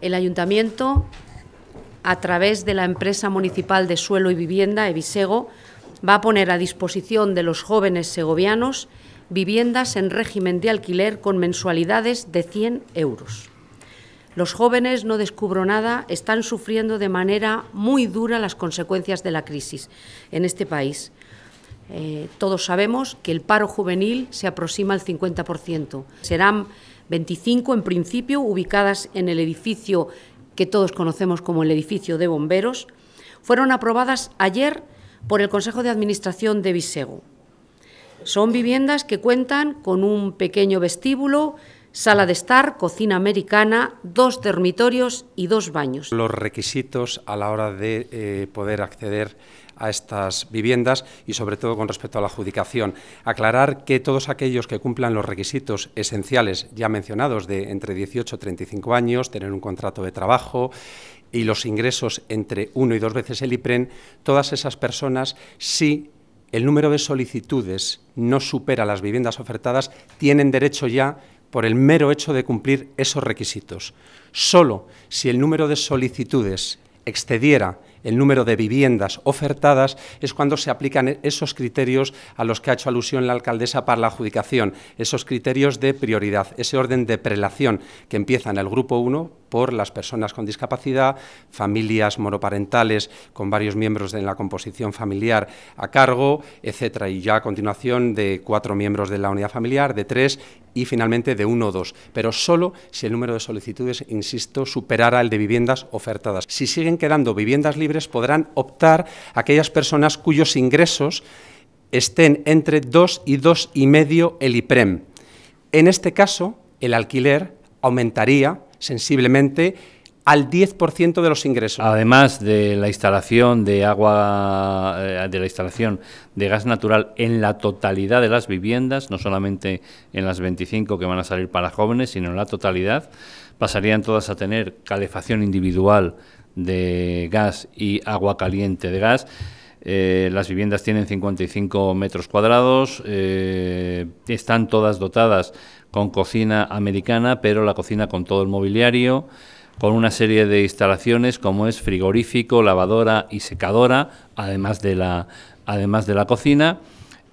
el ayuntamiento, a través de la empresa municipal de suelo y vivienda, Evisego, va a poner a disposición de los jóvenes segovianos viviendas en régimen de alquiler con mensualidades de 100 euros. Los jóvenes, no descubro nada, están sufriendo de manera muy dura las consecuencias de la crisis en este país. Eh, todos sabemos que el paro juvenil se aproxima al 50%. Serán 25 en principio ubicadas en el edificio que todos conocemos como el edificio de bomberos, fueron aprobadas ayer por el Consejo de Administración de Visego. Son viviendas que cuentan con un pequeño vestíbulo, sala de estar, cocina americana, dos dormitorios y dos baños. Los requisitos a la hora de eh, poder acceder a estas viviendas y sobre todo con respecto a la adjudicación. Aclarar que todos aquellos que cumplan los requisitos esenciales ya mencionados de entre 18 y 35 años, tener un contrato de trabajo y los ingresos entre uno y dos veces el IPREN, todas esas personas si el número de solicitudes no supera las viviendas ofertadas, tienen derecho ya por el mero hecho de cumplir esos requisitos. Solo si el número de solicitudes excediera el número de viviendas ofertadas, es cuando se aplican esos criterios a los que ha hecho alusión la alcaldesa para la adjudicación, esos criterios de prioridad, ese orden de prelación que empieza en el grupo 1, por las personas con discapacidad, familias monoparentales con varios miembros en la composición familiar a cargo, etcétera, y ya a continuación de cuatro miembros de la unidad familiar, de tres y finalmente de uno o dos, pero solo si el número de solicitudes, insisto, superara el de viviendas ofertadas. Si siguen quedando viviendas libres, podrán optar aquellas personas cuyos ingresos estén entre dos y dos y medio el IPREM. En este caso, el alquiler aumentaría sensiblemente al 10% de los ingresos. Además de la instalación de agua, eh, de la instalación de gas natural en la totalidad de las viviendas, no solamente en las 25 que van a salir para jóvenes, sino en la totalidad, pasarían todas a tener calefacción individual de gas y agua caliente de gas. Eh, las viviendas tienen 55 metros cuadrados, eh, están todas dotadas con cocina americana, pero la cocina con todo el mobiliario, con una serie de instalaciones como es frigorífico, lavadora y secadora, además de la, además de la cocina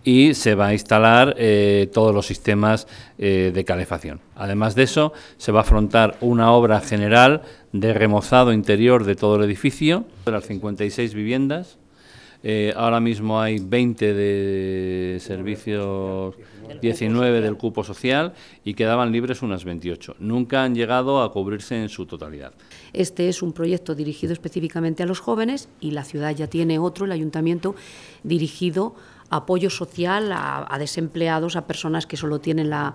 y se va a instalar eh, todos los sistemas de calefacción. Además de eso, se va a afrontar una obra general de remozado interior de todo el edificio, de las 56 viviendas, eh, ahora mismo hay 20 de servicios, 19 del cupo social y quedaban libres unas 28. Nunca han llegado a cubrirse en su totalidad. Este es un proyecto dirigido específicamente a los jóvenes y la ciudad ya tiene otro, el ayuntamiento, dirigido a apoyo social a desempleados, a personas que solo tienen la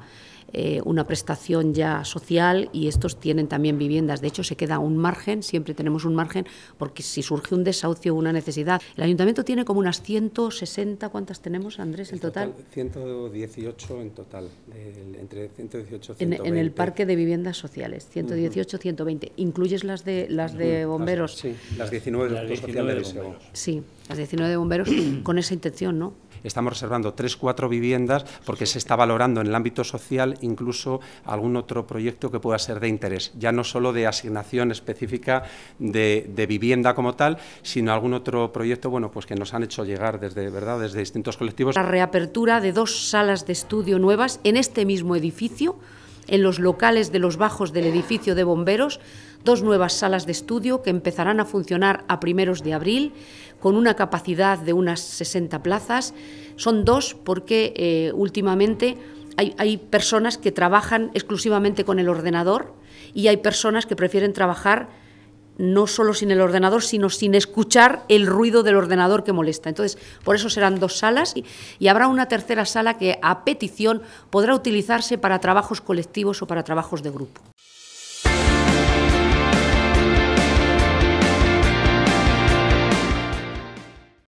eh, una prestación ya social y estos tienen también viviendas. De hecho, se queda un margen, siempre tenemos un margen, porque si surge un desahucio una necesidad, el ayuntamiento tiene como unas 160, ¿cuántas tenemos, Andrés, en total? 118 en total, entre 118 y 120. En, el parque de viviendas sociales, 118, 120. ¿Incluyes las de, las de bomberos? sí, las 19, de de bomberos. Sí, las 19 de bomberos con esa intención, ¿no? estamos reservando tres, cuatro viviendas porque se está valorando en el ámbito social incluso algún otro proyecto que pueda ser de interés, ya no solo de asignación específica de, vivienda como tal, sino algún otro proyecto bueno, pues que nos han hecho llegar desde, ¿verdad? desde distintos colectivos. La reapertura de dos salas de estudio nuevas en este mismo edificio, en los locales de los bajos del edificio de bomberos, dos nuevas salas de estudio que empezarán a funcionar a primeros de abril con una capacidad de unas 60 plazas. Son dos porque eh, últimamente hay, hay personas que trabajan exclusivamente con el ordenador y hay personas que prefieren trabajar no solo sin el ordenador, sino sin escuchar el ruido del ordenador que molesta. Entonces, por eso serán dos salas y, y, habrá una tercera sala que a petición podrá utilizarse para trabajos colectivos o para trabajos de grupo.